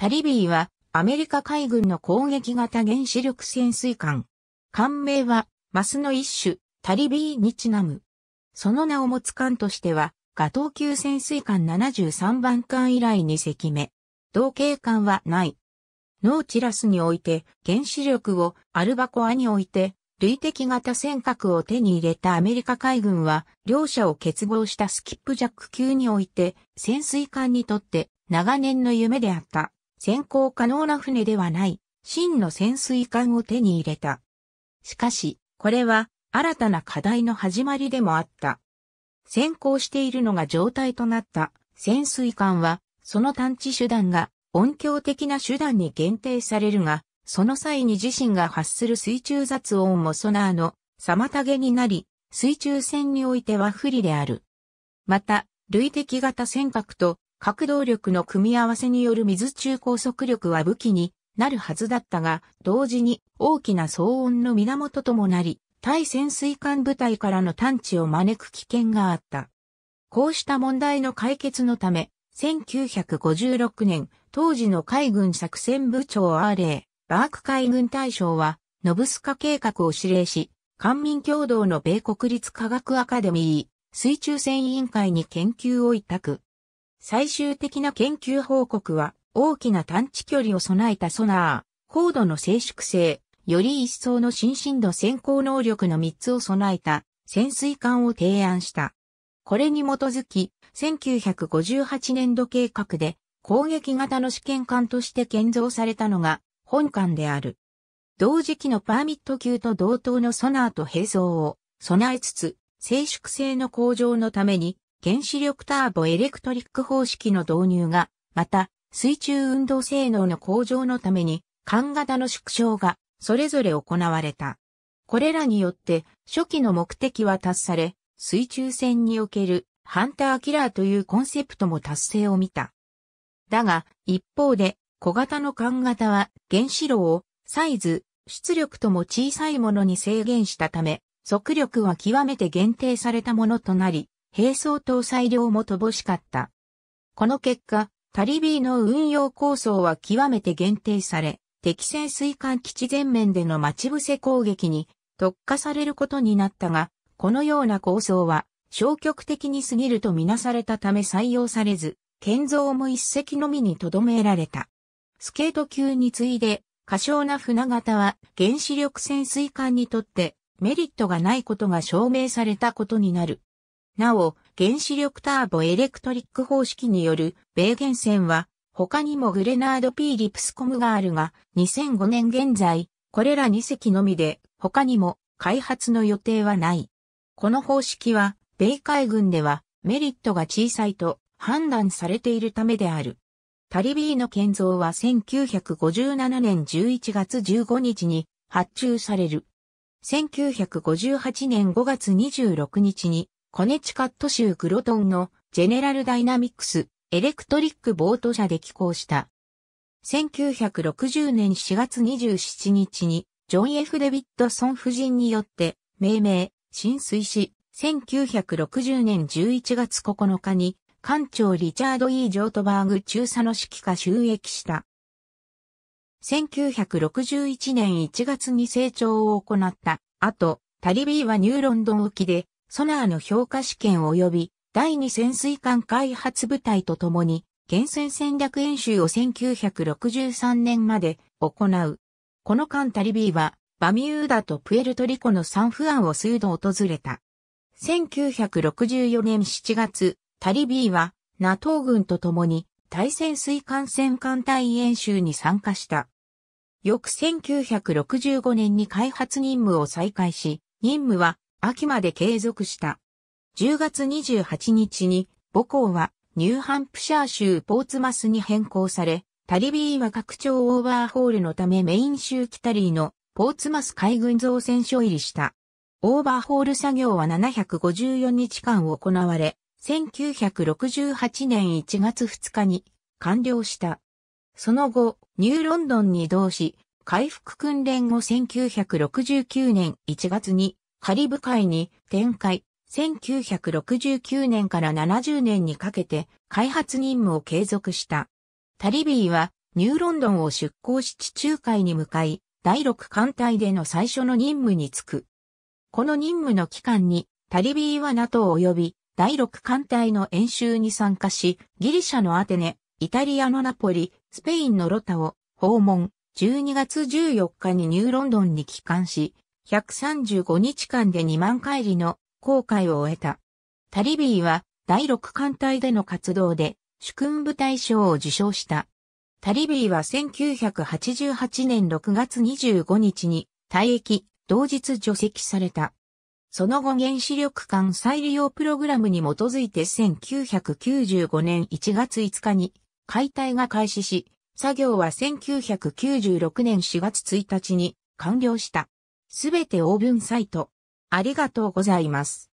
タリビーはアメリカ海軍の攻撃型原子力潜水艦。艦名はマスの一種タリビーにちなむ。その名を持つ艦としてはガトー級潜水艦73番艦以来2隻目。同型艦はない。ノーチラスにおいて原子力をアルバコアにおいて類的型尖閣を手に入れたアメリカ海軍は両者を結合したスキップジャック級において潜水艦にとって長年の夢であった。先行可能な船ではない、真の潜水艦を手に入れた。しかし、これは新たな課題の始まりでもあった。先行しているのが状態となった潜水艦は、その探知手段が音響的な手段に限定されるが、その際に自身が発する水中雑音もソナーの妨げになり、水中船においては不利である。また、類的型尖閣と核動力の組み合わせによる水中高速力は武器になるはずだったが、同時に大きな騒音の源ともなり、対潜水艦部隊からの探知を招く危険があった。こうした問題の解決のため、1956年、当時の海軍作戦部長アーレー、バーク海軍大将は、ノブスカ計画を指令し、官民共同の米国立科学アカデミー、水中船委員会に研究を委託。最終的な研究報告は、大きな探知距離を備えたソナー、高度の静粛性、より一層の新深度先行能力の3つを備えた潜水艦を提案した。これに基づき、1958年度計画で攻撃型の試験艦として建造されたのが本艦である。同時期のパーミット級と同等のソナーと並走を備えつつ、静粛性の向上のために原子力ターボエレクトリック方式の導入が、また、水中運動性能の向上のために、管型の縮小が、それぞれ行われた。これらによって、初期の目的は達され、水中戦における、ハンターキラーというコンセプトも達成を見た。だが、一方で、小型の管型は、原子炉を、サイズ、出力とも小さいものに制限したため、速力は極めて限定されたものとなり、並走搭載量も乏しかった。この結果、タリビーの運用構想は極めて限定され、敵潜水艦基地全面での待ち伏せ攻撃に特化されることになったが、このような構想は消極的に過ぎるとみなされたため採用されず、建造も一隻のみに留められた。スケート級に次いで、過小な船型は原子力潜水艦にとってメリットがないことが証明されたことになる。なお、原子力ターボエレクトリック方式による米原線は、他にもグレナード P リプスコムがあるが、2005年現在、これら2隻のみで、他にも開発の予定はない。この方式は、米海軍ではメリットが小さいと判断されているためである。タリビーの建造は1957年11月15日に発注される。1958年5月26日にコネチカット州グロトンのジェネラルダイナミクスエレクトリックボート社で寄港した。1960年4月27日にジョン・ F・ デビッドソン夫人によって命名、浸水し、1960年11月9日に艦長リチャード・ E・ ジョートバーグ中佐の指揮下収益した。1961年1月に成長を行った後、タリビーはニューロンドン沖でソナーの評価試験及び第二潜水艦開発部隊とともに、厳選戦略演習を1963年まで行う。この間タリビーは、バミューダとプエルトリコのサンフアンを数度訪れた。1964年7月、タリビーは、ナトー軍と共に、対潜水艦戦艦隊演習に参加した。翌1965年に開発任務を再開し、任務は秋まで継続した。10月28日に母校はニューハンプシャー州ポーツマスに変更され、タリビーは拡張オーバーホールのためメイン州キタリーのポーツマス海軍造船所入りした。オーバーホール作業は754日間行われ、1968年1月2日に完了した。その後、ニューロンドンに移動し、回復訓練後1969年1月にカリブ海に展開、1969年から70年にかけて開発任務を継続した。タリビーはニューロンドンを出港し地中海に向かい、第6艦隊での最初の任務に就く。この任務の期間にタリビーは NATO 及び第6艦隊の演習に参加し、ギリシャのアテネ、イタリアのナポリ、スペインのロタを訪問、12月14日にニューロンドンに帰還し、135日間で2万回りの航海を終えた。タリビーは第6艦隊での活動で主君部隊賞を受賞した。タリビーは1988年6月25日に退役、同日除籍された。その後原子力艦再利用プログラムに基づいて1995年1月5日に解体が開始し、作業は1996年4月1日に完了した。すべてオーブンサイト。ありがとうございます。